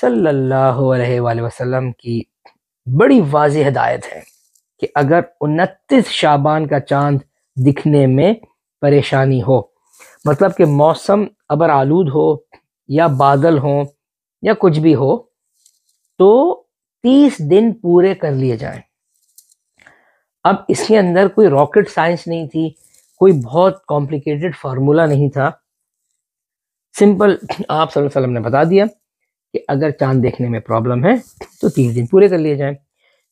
सल्लल्लाहु अलैहि वसल्लम की बड़ी वाज हदायत है कि अगर उनतीस शाबान का चांद दिखने में परेशानी हो मतलब कि मौसम अबर आलूद हो या बादल हो या कुछ भी हो तो तीस दिन पूरे कर लिए जाएं अब इसके अंदर कोई रॉकेट साइंस नहीं थी कोई बहुत कॉम्प्लिकेटेड फार्मूला नहीं था सिंपल आप सल्लल्लाहु अलैहि वसल्लम ने बता दिया कि अगर चांद देखने में प्रॉब्लम है तो तीस दिन पूरे कर लिए जाए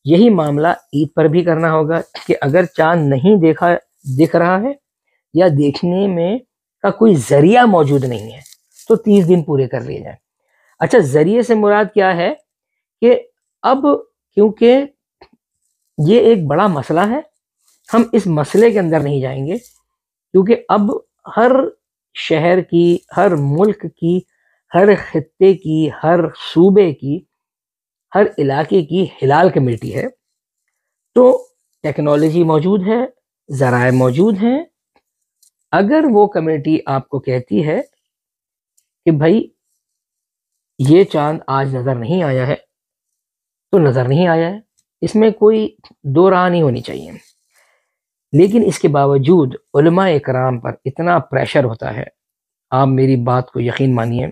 यही मामला ईद पर भी करना होगा कि अगर चांद नहीं देखा दिख रहा है या देखने में का कोई जरिया मौजूद नहीं है तो तीस दिन पूरे कर लिए जाए अच्छा जरिए से मुराद क्या है कि अब क्योंकि ये एक बड़ा मसला है हम इस मसले के अंदर नहीं जाएंगे क्योंकि अब हर शहर की हर मुल्क की हर खत्े की हर सूबे की हर इलाके की हिलाल कमेटी है तो टेक्नोलॉजी मौजूद है ज़राए मौजूद हैं अगर वो कमेटी आपको कहती है कि भाई ये चांद आज नज़र नहीं आया है तो नज़र नहीं आया है इसमें कोई दो राह नहीं होनी चाहिए लेकिन इसके बावजूद कराम पर इतना प्रेशर होता है आप मेरी बात को यकीन मानिए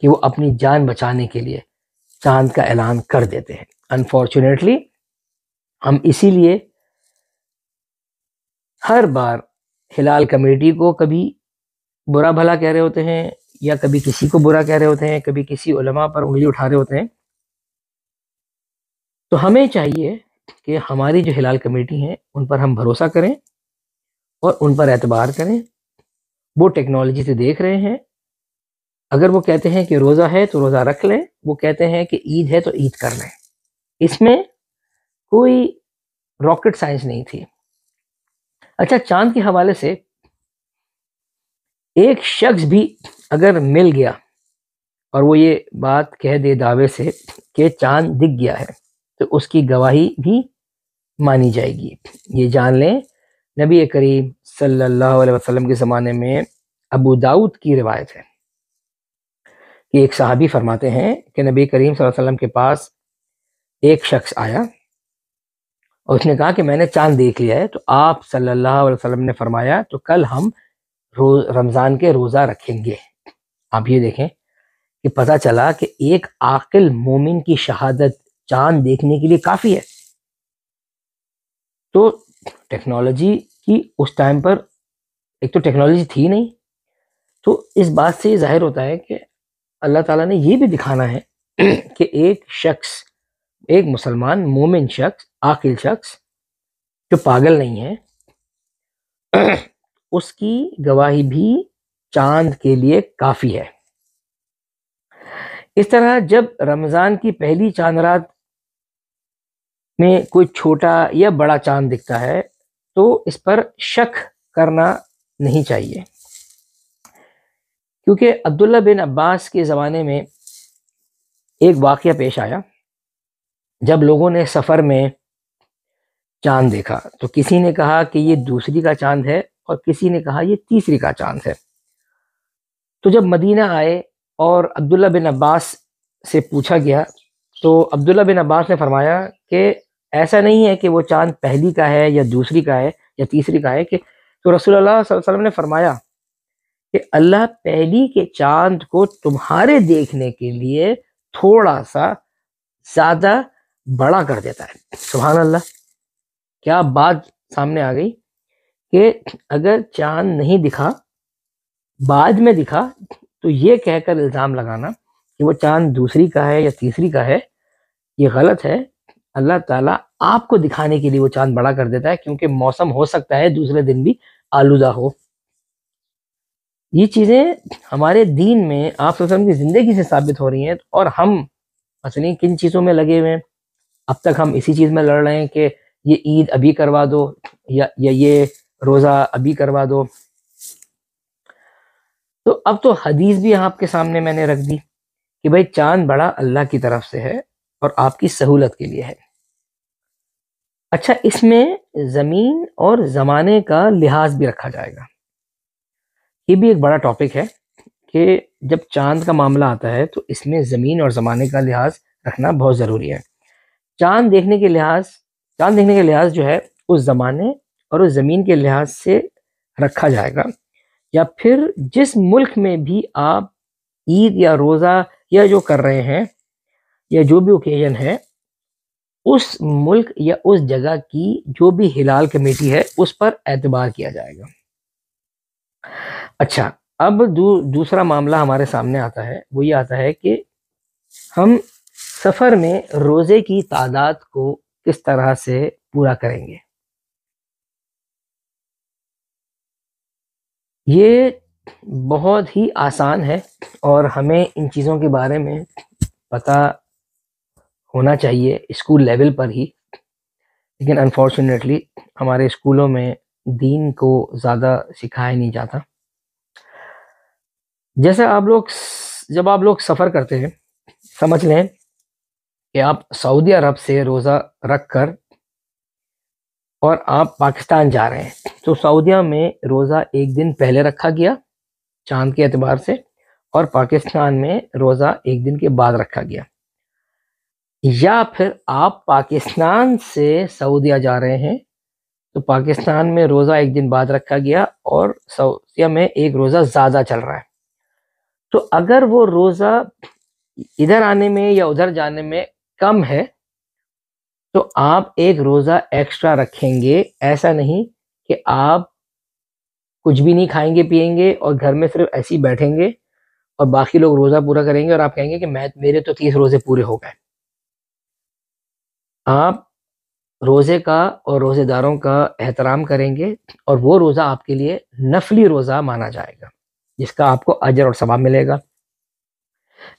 कि वो अपनी जान बचाने के लिए चांद का ऐलान कर देते हैं अनफॉर्चुनेटली हम इसीलिए हर बार हिलाल कमेटी को कभी बुरा भला कह रहे होते हैं या कभी किसी को बुरा कह रहे होते हैं कभी किसी उलमा पर उंगली उठा रहे होते हैं तो हमें चाहिए कि हमारी जो हिलाल कमेटी है उन पर हम भरोसा करें और उन पर एतबार करें वो टेक्नोलॉजी से देख रहे हैं अगर वो कहते हैं कि रोज़ा है तो रोज़ा रख लें वो कहते हैं कि ईद है तो ईद कर लें इसमें कोई रॉकेट साइंस नहीं थी अच्छा चांद के हवाले से एक शख्स भी अगर मिल गया और वो ये बात कह दे दावे से कि चांद दिख गया है तो उसकी गवाही भी मानी जाएगी ये जान लें नबी करीम सल्लल्लाहु अलैहि वसल्लम के ज़माने में अबू दाऊद की रिवायत है कि एक साहबी फरमाते हैं कि नबी करीम वसल्लम के पास एक शख्स आया और उसने कहा कि मैंने चांद देख लिया है तो आप सल्लल्लाहु अलैहि वसल्लम ने फरमाया तो कल हम रोज रमज़ान के रोज़ा रखेंगे आप ये देखें कि पता चला कि एक आकिल मोमिन की शहादत चांद देखने के लिए काफ़ी है तो टेक्नोलॉजी की उस टाइम पर एक तो टेक्नोलॉजी थी नहीं तो इस बात से जाहिर होता है कि अल्लाह ताला ने ये भी दिखाना है कि एक शख्स एक मुसलमान मोमिन शख्स आकिल शख्स जो पागल नहीं है उसकी गवाही भी चांद के लिए काफ़ी है इस तरह जब रमज़ान की पहली चांद रात में कोई छोटा या बड़ा चांद दिखता है तो इस पर शक करना नहीं चाहिए क्योंकि अब्दुल्ला बिन अब्बास के ज़माने में एक वाक़ पेश आया जब लोगों ने सफ़र में चांद देखा तो किसी ने कहा कि ये दूसरी का चांद है और किसी ने कहा ये तीसरी का चांद है तो जब मदीना आए और अब्दुल्ला बिन अब्बास से पूछा गया तो अब्दुल्ला बिन अब्बास ने फरमाया कि ऐसा नहीं है कि वो चांद पहली का है या दूसरी का है या तीसरी का है कि तो रसूल वसल्लम ने फरमाया कि अल्लाह पहली के चांद को तुम्हारे देखने के लिए थोड़ा सा ज्यादा बड़ा कर देता है सुबहान अल्लाह क्या बात सामने आ गई कि अगर चांद नहीं दिखा बाद में दिखा तो ये कहकर इल्ज़ाम लगाना कि वो चांद दूसरी का है या तीसरी का है ये गलत है अल्लाह ताला आपको दिखाने के लिए वो चांद बड़ा कर देता है क्योंकि मौसम हो सकता है दूसरे दिन भी आलूदा हो ये चीज़ें हमारे दीन में आप वसलम की ज़िंदगी से साबित हो रही हैं और हम पता किन चीज़ों में लगे हुए हैं अब तक हम इसी चीज़ में लड़ रहे हैं कि ये ईद अभी करवा दो या, या ये रोज़ा अभी करवा दो तो अब तो हदीस भी आपके सामने मैंने रख दी कि भाई चांद बड़ा अल्लाह की तरफ से है और आपकी सहूलत के लिए है अच्छा इसमें ज़मीन और ज़माने का लिहाज भी रखा जाएगा ये भी एक बड़ा टॉपिक है कि जब चांद का मामला आता है तो इसमें ज़मीन और ज़माने का लिहाज रखना बहुत ज़रूरी है चांद देखने के लिहाज चांद देखने के लिहाज जो है उस ज़माने और उस ज़मीन के लिहाज से रखा जाएगा या फिर जिस मुल्क में भी आप ईद या रोज़ा या जो कर रहे हैं या जो भी ओकेजन है उस मुल्क या उस जगह की जो भी हिलाल कमेटी है उस पर एतबार किया जाएगा अच्छा अब दू, दूसरा मामला हमारे सामने आता है वो ये आता है कि हम सफ़र में रोज़े की तादाद को किस तरह से पूरा करेंगे ये बहुत ही आसान है और हमें इन चीज़ों के बारे में पता होना चाहिए स्कूल लेवल पर ही लेकिन अनफॉर्चुनेटली हमारे स्कूलों में दीन को ज़्यादा सिखाया नहीं जाता जैसे आप लोग जब आप लोग सफ़र करते हैं समझ लें कि आप सऊदी अरब से रोज़ा रख कर और आप पाकिस्तान जा रहे हैं तो सऊदिया में रोज़ा एक दिन पहले रखा गया चांद के अतबार से और पाकिस्तान में रोज़ा एक दिन के बाद रखा गया या फिर आप पाकिस्तान से सऊदिया जा रहे हैं तो पाकिस्तान में रोज़ा एक दिन बाद रखा गया और सऊदिया में एक रोज़ा ज़्यादा चल रहा है तो अगर वो रोज़ा इधर आने में या उधर जाने में कम है तो आप एक रोज़ा एक्स्ट्रा रखेंगे ऐसा नहीं कि आप कुछ भी नहीं खाएंगे पिएंगे और घर में सिर्फ ऐसे ही बैठेंगे और बाकी लोग रोज़ा पूरा करेंगे और आप कहेंगे कि मैं मेरे तो तीस रोज़े पूरे हो गए आप रोज़े का और रोज़ेदारों का एहतराम करेंगे और वो रोज़ा आपके लिए नफली रोज़ा माना जाएगा जिसका आपको अजर और सवाब मिलेगा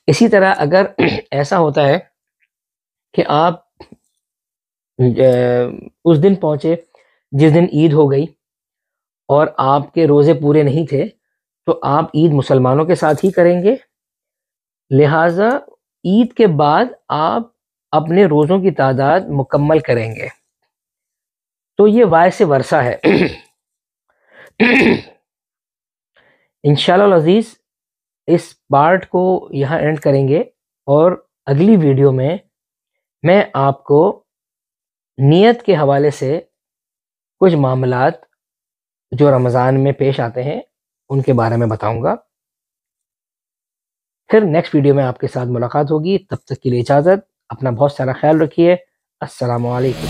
इसी तरह अगर ऐसा होता है कि आप उस दिन पहुंचे जिस दिन ईद हो गई और आपके रोज़े पूरे नहीं थे तो आप ईद मुसलमानों के साथ ही करेंगे लिहाजा ईद के बाद आप अपने रोज़ों की तादाद मुकम्मल करेंगे तो ये वायसे वर्षा है अजीज़ इस पार्ट को यहाँ एंड करेंगे और अगली वीडियो में मैं आपको नियत के हवाले से कुछ मामला जो रमज़ान में पेश आते हैं उनके बारे में बताऊंगा फिर नेक्स्ट वीडियो में आपके साथ मुलाकात होगी तब तक के लिए इजाज़त अपना बहुत सारा ख्याल रखिए असलकम